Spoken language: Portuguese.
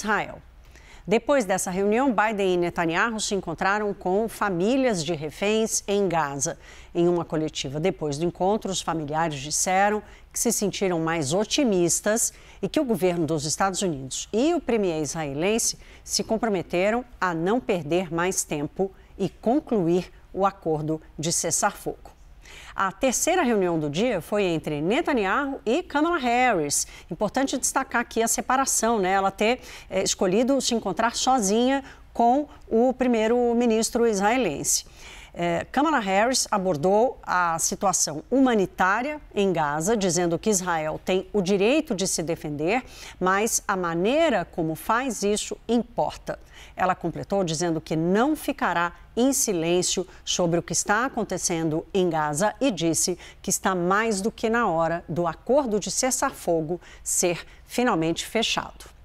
Israel. Depois dessa reunião, Biden e Netanyahu se encontraram com famílias de reféns em Gaza. Em uma coletiva depois do encontro, os familiares disseram que se sentiram mais otimistas e que o governo dos Estados Unidos e o premier israelense se comprometeram a não perder mais tempo e concluir o acordo de cessar-fogo. A terceira reunião do dia foi entre Netanyahu e Kamala Harris. Importante destacar aqui a separação, né? Ela ter é, escolhido se encontrar sozinha com o primeiro-ministro israelense. É, Kamala Harris abordou a situação humanitária em Gaza, dizendo que Israel tem o direito de se defender, mas a maneira como faz isso importa. Ela completou dizendo que não ficará em silêncio sobre o que está acontecendo em Gaza e disse que está mais do que na hora do acordo de cessar-fogo ser finalmente fechado.